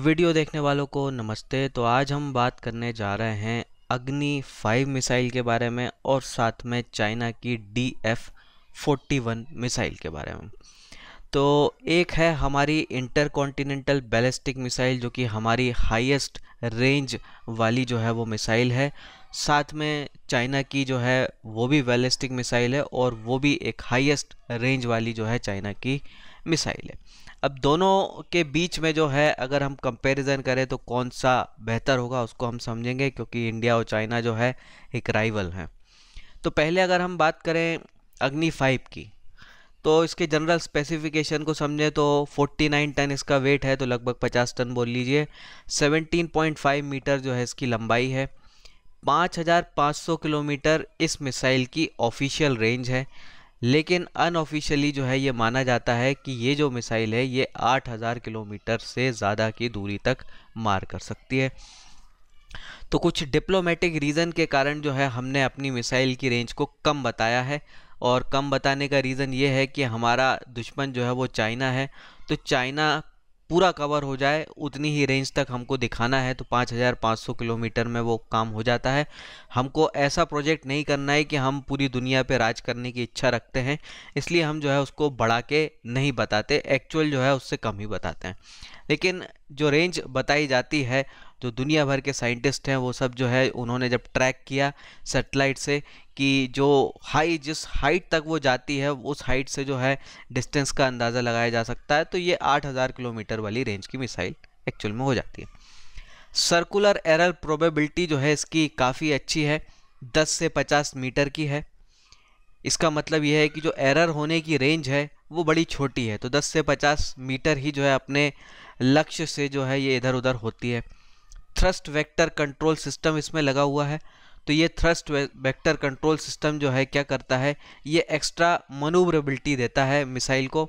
video देखने वालों को नमस्ते तो आज हम बात करने जा रहे हैं अग्नि फाइव मिसाइल के बारे में और साथ में चाइना की D F forty one missile के बारे में तो एक है हमारी इंटर कॉन्टीनेंटल बैलिस्टिक मिसाइल जो कि हमारी हाईएस्ट रेंज वाली जो है वो मिसाइल है साथ में चाइना की जो है वो भी बैलिस्टिक मिसाइल है और वो भी एक हाईएस्ट रेंज वाली जो है चाइना की मिसाइल है अब दोनों के बीच में जो है अगर हम कंपैरिजन करें तो कौन सा बेहतर होगा उसको हम समझेंगे क्योंकि इंडिया और चाइना जो है एक राइवल हैं तो पहले अगर हम बात करें अग्नि फाइव की तो इसके जनरल स्पेसिफिकेशन को समझें तो 49 टन इसका वेट है तो लगभग 50 टन बोल लीजिए 17.5 मीटर जो है इसकी लंबाई है 5500 किलोमीटर इस मिसाइल की ऑफिशियल रेंज है लेकिन अनऑफिशियली जो है ये माना जाता है कि ये जो मिसाइल है ये 8000 किलोमीटर से ज़्यादा की दूरी तक मार कर सकती है तो कुछ डिप्लोमेटिक रीज़न के कारण जो है हमने अपनी मिसाइल की रेंज को कम बताया है और कम बताने का रीज़न ये है कि हमारा दुश्मन जो है वो चाइना है तो चाइना पूरा कवर हो जाए उतनी ही रेंज तक हमको दिखाना है तो 5,500 किलोमीटर में वो काम हो जाता है हमको ऐसा प्रोजेक्ट नहीं करना है कि हम पूरी दुनिया पे राज करने की इच्छा रखते हैं इसलिए हम जो है उसको बढ़ा के नहीं बताते एक्चुअल जो है उससे कम ही बताते हैं लेकिन जो रेंज बताई जाती है जो दुनिया भर के साइंटिस्ट हैं वो सब जो है उन्होंने जब ट्रैक किया सेटेलाइट से कि जो हाई जिस हाइट तक वो जाती है उस हाइट से जो है डिस्टेंस का अंदाज़ा लगाया जा सकता है तो ये 8000 किलोमीटर वाली रेंज की मिसाइल एक्चुअल में हो जाती है सर्कुलर एरर प्रोबेबिलिटी जो है इसकी काफ़ी अच्छी है 10 से 50 मीटर की है इसका मतलब यह है कि जो एरर होने की रेंज है वो बड़ी छोटी है तो दस से पचास मीटर ही जो है अपने लक्ष्य से जो है ये इधर उधर होती है थ्रस्ट वेक्टर कंट्रोल सिस्टम इसमें लगा हुआ है तो ये थ्रस्ट वेक्टर कंट्रोल सिस्टम जो है क्या करता है ये एक्स्ट्रा मनूवरेबिलिटी देता है मिसाइल को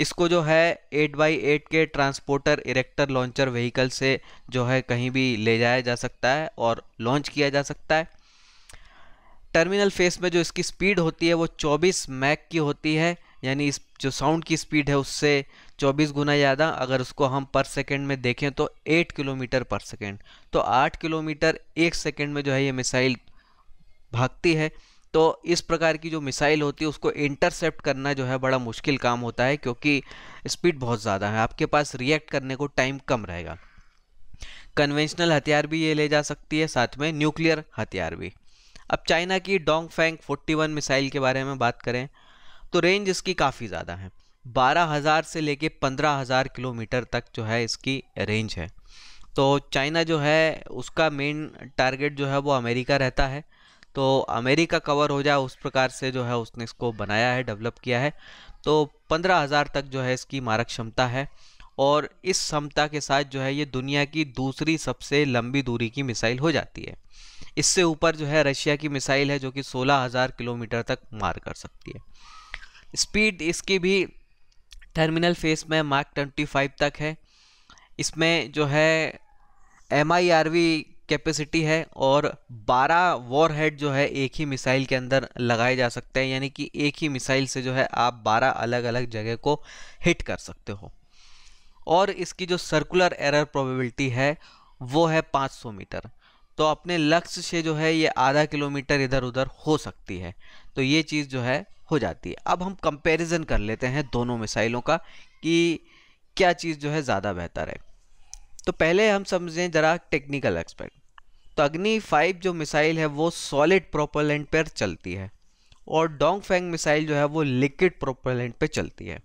इसको जो है एट बाई एट के ट्रांसपोर्टर इरेक्टर लॉन्चर व्हीकल से जो है कहीं भी ले जाया जा सकता है और लॉन्च किया जा सकता है टर्मिनल फेस में जो इसकी स्पीड होती है वो 24 मैक की होती है यानी इस जो साउंड की स्पीड है उससे 24 गुना ज़्यादा अगर उसको हम पर सेकेंड में देखें तो 8 किलोमीटर पर सेकेंड तो 8 किलोमीटर एक सेकेंड में जो है ये मिसाइल भागती है तो इस प्रकार की जो मिसाइल होती है उसको इंटरसेप्ट करना जो है बड़ा मुश्किल काम होता है क्योंकि स्पीड बहुत ज़्यादा है आपके पास रिएक्ट करने को टाइम कम रहेगा कन्वेंशनल हथियार भी ये ले जा सकती है साथ में न्यूक्लियर हथियार भी अब चाइना की डोंग फेंग फोर्टी मिसाइल के बारे में बात करें तो रेंज इसकी काफ़ी ज़्यादा है 12,000 से लेके 15,000 किलोमीटर तक जो है इसकी रेंज है तो चाइना जो है उसका मेन टारगेट जो है वो अमेरिका रहता है तो अमेरिका कवर हो जाए उस प्रकार से जो है उसने इसको बनाया है डेवलप किया है तो 15,000 तक जो है इसकी मारक क्षमता है और इस क्षमता के साथ जो है ये दुनिया की दूसरी सबसे लंबी दूरी की मिसाइल हो जाती है इससे ऊपर जो है रशिया की मिसाइल है जो कि 16,000 किलोमीटर तक मार कर सकती है स्पीड इसकी भी टर्मिनल फेस में मार्क 25 तक है इसमें जो है एम कैपेसिटी है और 12 वॉर हेड जो है एक ही मिसाइल के अंदर लगाए जा सकते हैं यानी कि एक ही मिसाइल से जो है आप 12 अलग अलग जगह को हिट कर सकते हो और इसकी जो सर्कुलर एरर प्रोबेबिलिटी है वो है 500 मीटर तो अपने लक्ष्य से जो है ये आधा किलोमीटर इधर उधर हो सकती है तो ये चीज़ जो है हो जाती है अब हम कंपैरिजन कर लेते हैं दोनों मिसाइलों का कि क्या चीज़ जो है ज़्यादा बेहतर है तो पहले हम समझें ज़रा टेक्निकल एक्सपेक्ट तो अग्नि फाइव जो मिसाइल है वो सॉलिड प्रोपेलेंट पर चलती है और डोंग फेंग मिसाइल जो है वो लिक्विड प्रोपेलेंट पर चलती है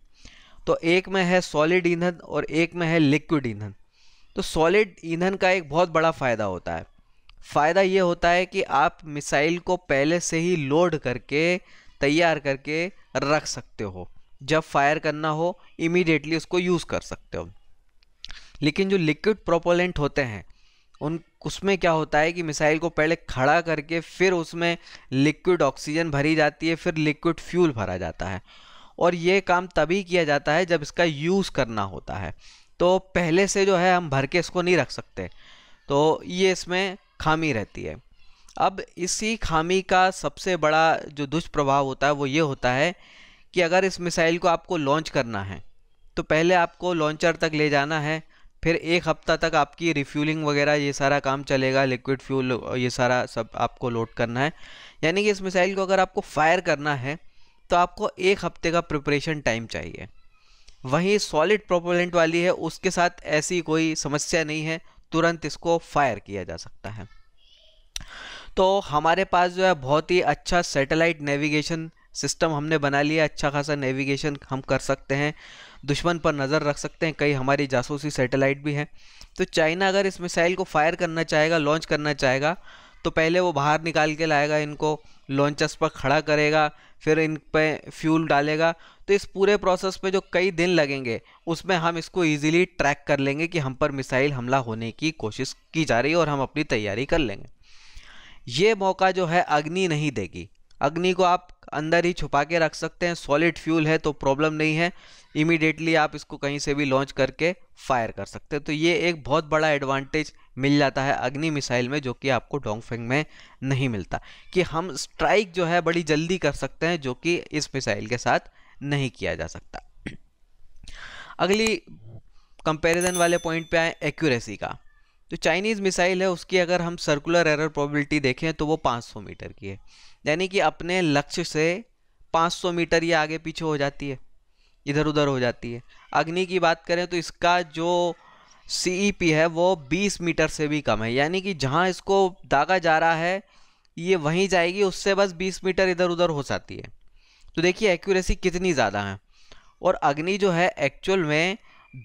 तो एक में है सॉलिड ईंधन और एक में है लिक्विड ईंधन तो सॉलिड ईंधन का एक बहुत बड़ा फ़ायदा होता है फ़ायदा ये होता है कि आप मिसाइल को पहले से ही लोड करके तैयार करके रख सकते हो जब फायर करना हो इमीडिएटली उसको यूज़ कर सकते हो लेकिन जो लिक्विड प्रोपोलेंट होते हैं उन उसमें क्या होता है कि मिसाइल को पहले खड़ा करके फिर उसमें लिक्विड ऑक्सीजन भरी जाती है फिर लिक्विड फ्यूल भरा जाता है और ये काम तभी किया जाता है जब इसका यूज़ करना होता है तो पहले से जो है हम भर के इसको नहीं रख सकते तो ये इसमें खामी रहती है अब इसी खामी का सबसे बड़ा जो दुष्प्रभाव होता है वो ये होता है कि अगर इस मिसाइल को आपको लॉन्च करना है तो पहले आपको लॉन्चर तक ले जाना है फिर एक हफ्ता तक आपकी रिफ्यूलिंग वगैरह ये सारा काम चलेगा लिक्विड फ्यूल ये सारा सब आपको लोड करना है यानी कि इस मिसाइल को अगर आपको फायर करना है तो आपको एक हफ्ते का प्रिपरेशन टाइम चाहिए वहीं सॉलिड प्रोपोलेंट वाली है उसके साथ ऐसी कोई समस्या नहीं है तुरंत इसको फायर किया जा सकता है तो हमारे पास जो है बहुत ही अच्छा सैटेलाइट नेविगेशन सिस्टम हमने बना लिया अच्छा खासा नेविगेशन हम कर सकते हैं दुश्मन पर नज़र रख सकते हैं कई हमारी जासूसी सैटेलाइट भी हैं तो चाइना अगर इस मिसाइल को फायर करना चाहेगा लॉन्च करना चाहेगा तो पहले वो बाहर निकाल के लाएगा इनको लॉन्चर्स पर खड़ा करेगा फिर इन पर फ्यूल डालेगा तो इस पूरे प्रोसेस में जो कई दिन लगेंगे उसमें हम इसको इजीली ट्रैक कर लेंगे कि हम पर मिसाइल हमला होने की कोशिश की जा रही है और हम अपनी तैयारी कर लेंगे ये मौका जो है अग्नि नहीं देगी अग्नि को आप अंदर ही छुपा के रख सकते हैं सॉलिड फ्यूल है तो प्रॉब्लम नहीं है इमीडिएटली आप इसको कहीं से भी लॉन्च करके फायर कर सकते हैं तो ये एक बहुत बड़ा एडवांटेज मिल जाता है अग्नि मिसाइल में जो कि आपको डोंगफेंग में नहीं मिलता कि हम स्ट्राइक जो है बड़ी जल्दी कर सकते हैं जो कि इस मिसाइल के साथ नहीं किया जा सकता अगली कंपेरिजन वाले पॉइंट पर आए एक्यूरेसी का तो चाइनीज़ मिसाइल है उसकी अगर हम सर्कुलर एरर प्रोबेबिलिटी देखें तो वो 500 मीटर की है यानी कि अपने लक्ष्य से 500 मीटर ये आगे पीछे हो जाती है इधर उधर हो जाती है अग्नि की बात करें तो इसका जो सी e है वो 20 मीटर से भी कम है यानी कि जहाँ इसको दागा जा रहा है ये वहीं जाएगी उससे बस बीस मीटर इधर उधर हो जाती है तो देखिए एक्यूरेसी कितनी ज़्यादा है और अग्नि जो है एक्चुअल में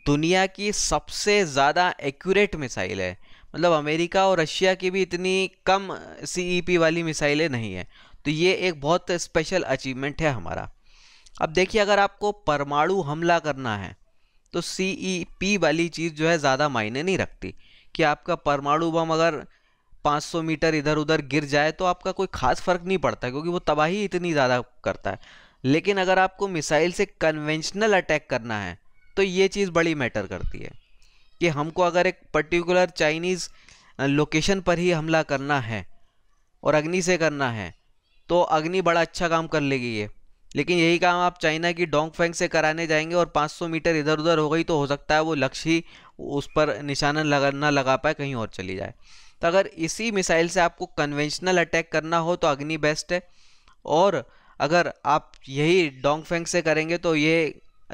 दुनिया की सबसे ज़्यादा एक्यूरेट मिसाइल है मतलब अमेरिका और रशिया की भी इतनी कम सी e वाली मिसाइलें नहीं है तो ये एक बहुत स्पेशल अचीवमेंट है हमारा अब देखिए अगर आपको परमाणु हमला करना है तो सी e वाली चीज़ जो है ज़्यादा मायने नहीं रखती कि आपका परमाणु बम अगर 500 मीटर इधर उधर गिर जाए तो आपका कोई ख़ास फ़र्क नहीं पड़ता क्योंकि वो तबाही इतनी ज़्यादा करता है लेकिन अगर आपको मिसाइल से कन्वेंशनल अटैक करना है तो ये चीज़ बड़ी मैटर करती है कि हमको अगर एक पर्टिकुलर चाइनीज़ लोकेशन पर ही हमला करना है और अग्नि से करना है तो अग्नि बड़ा अच्छा काम कर लेगी ये लेकिन यही काम आप चाइना की डोंग फेंग से कराने जाएंगे और 500 मीटर इधर उधर हो गई तो हो सकता है वो लक्ष्य ही उस पर निशाना लगा ना लगा पाए कहीं और चली जाए तो अगर इसी मिसाइल से आपको कन्वेंशनल अटैक करना हो तो अग्नि बेस्ट है और अगर आप यही डोंग फेंग से करेंगे तो ये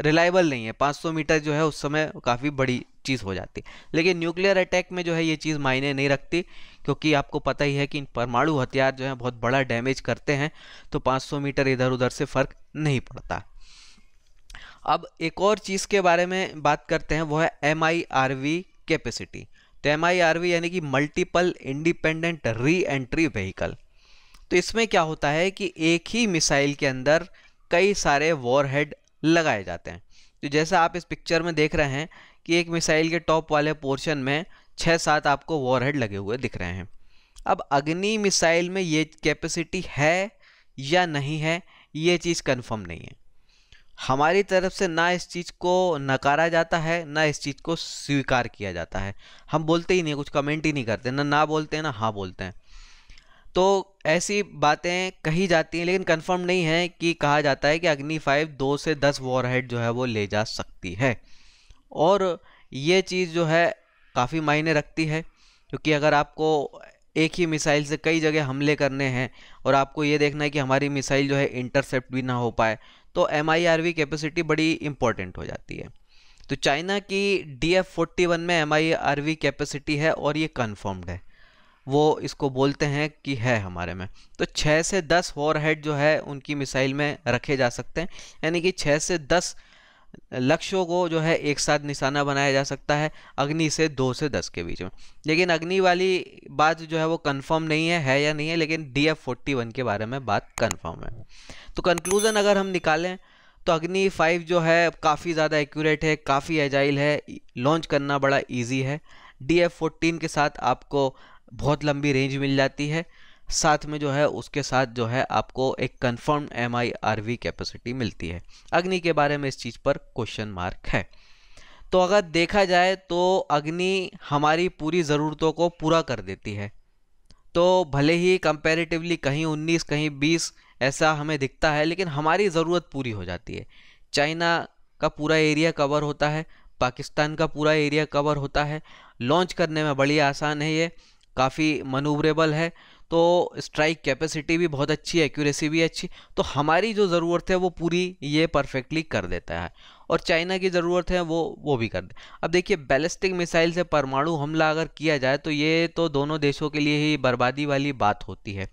रिलायबल नहीं है 500 मीटर जो है उस समय काफ़ी बड़ी चीज़ हो जाती लेकिन न्यूक्लियर अटैक में जो है ये चीज़ मायने नहीं रखती क्योंकि आपको पता ही है कि परमाणु हथियार जो है बहुत बड़ा डैमेज करते हैं तो 500 मीटर इधर उधर से फ़र्क नहीं पड़ता अब एक और चीज़ के बारे में बात करते हैं वो है एम कैपेसिटी तो एम यानी कि multiple independent re entry vehicle तो इसमें क्या होता है कि एक ही मिसाइल के अंदर कई सारे वॉरहेड लगाए जाते हैं तो जैसा आप इस पिक्चर में देख रहे हैं कि एक मिसाइल के टॉप वाले पोर्शन में छः सात आपको वॉरहेड लगे हुए दिख रहे हैं अब अग्नि मिसाइल में ये कैपेसिटी है या नहीं है ये चीज़ कंफर्म नहीं है हमारी तरफ से ना इस चीज़ को नकारा जाता है ना इस चीज़ को स्वीकार किया जाता है हम बोलते ही नहीं कुछ कमेंट ही नहीं करते ना ना बोलते हैं ना हाँ बोलते हैं तो ऐसी बातें कही जाती हैं लेकिन कंफर्म नहीं है कि कहा जाता है कि अग्नि फाइव दो से दस वॉर हेड जो है वो ले जा सकती है और ये चीज़ जो है काफ़ी मायने रखती है क्योंकि अगर आपको एक ही मिसाइल से कई जगह हमले करने हैं और आपको ये देखना है कि हमारी मिसाइल जो है इंटरसेप्ट भी ना हो पाए तो एम कैपेसिटी बड़ी इंपॉर्टेंट हो जाती है तो चाइना की डी एफ फोर्टी वन में एम कैपेसिटी है और ये कन्फर्म्ड है वो इसको बोलते हैं कि है हमारे में तो छः से दस वॉर हेड जो है उनकी मिसाइल में रखे जा सकते हैं यानी कि छः से दस लक्ष्यों को जो है एक साथ निशाना बनाया जा सकता है अग्नि से दो से दस के बीच में लेकिन अग्नि वाली बात जो है वो कंफर्म नहीं है है या नहीं है लेकिन डी एफ वन के बारे में बात कन्फर्म है तो कंक्लूज़न अगर हम निकालें तो अग्नि फाइव जो है काफ़ी ज़्यादा एक्यूरेट है काफ़ी एजाइल है लॉन्च करना बड़ा ईजी है डी एफ फोर्टीन के साथ आपको बहुत लंबी रेंज मिल जाती है साथ में जो है उसके साथ जो है आपको एक confirm M I R V capacity मिलती है अग्नि के बारे में इस चीज़ पर क्वेश्चन मार्क है तो अगर देखा जाए तो अग्नि हमारी पूरी ज़रूरतों को पूरा कर देती है तो भले ही कंपैरेटिवली कहीं 19 कहीं 20 ऐसा हमें दिखता है लेकिन हमारी ज़रूरत पूरी हो जाती है चाइना का पूरा एरिया कवर होता है पाकिस्तान का पूरा एरिया कवर होता है लॉन्च करने में बड़ी आसान है ये काफ़ी मनूवरेबल है तो स्ट्राइक कैपेसिटी भी बहुत अच्छी एक्यूरेसी भी अच्छी तो हमारी जो ज़रूरत है वो पूरी ये परफेक्टली कर देता है और चाइना की ज़रूरत है वो वो भी कर दे अब देखिए बैलिस्टिक मिसाइल से परमाणु हमला अगर किया जाए तो ये तो दोनों देशों के लिए ही बर्बादी वाली बात होती है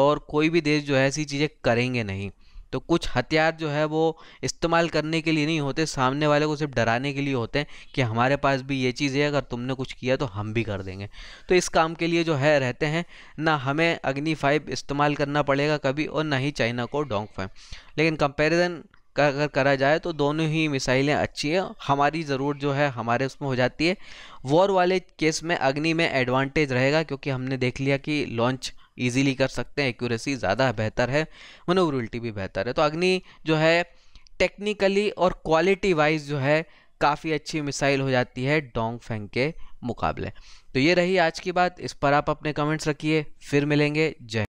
और कोई भी देश जो है ऐसी चीज़ें करेंगे नहीं तो कुछ हथियार जो है वो इस्तेमाल करने के लिए नहीं होते सामने वाले को सिर्फ डराने के लिए होते हैं कि हमारे पास भी ये चीज़ है अगर तुमने कुछ किया तो हम भी कर देंगे तो इस काम के लिए जो है रहते हैं ना हमें अग्नि फाइव इस्तेमाल करना पड़ेगा कभी और ना ही चाइना को डोंग फाइव लेकिन कंपेरिजन का अगर करा जाए तो दोनों ही मिसाइलें अच्छी हैं हमारी ज़रूरत जो है हमारे उसमें हो जाती है वॉर वाले केस में अग्नि में एडवांटेज रहेगा क्योंकि हमने देख लिया कि लॉन्च ईजीली कर सकते हैं एक्यूरेसी ज़्यादा बेहतर है मनोवरिटी भी बेहतर है तो अग्नि जो है टेक्निकली और क्वालिटी वाइज जो है काफ़ी अच्छी मिसाइल हो जाती है डोंग फेंग के मुकाबले तो ये रही आज की बात इस पर आप अपने कमेंट्स रखिए फिर मिलेंगे जय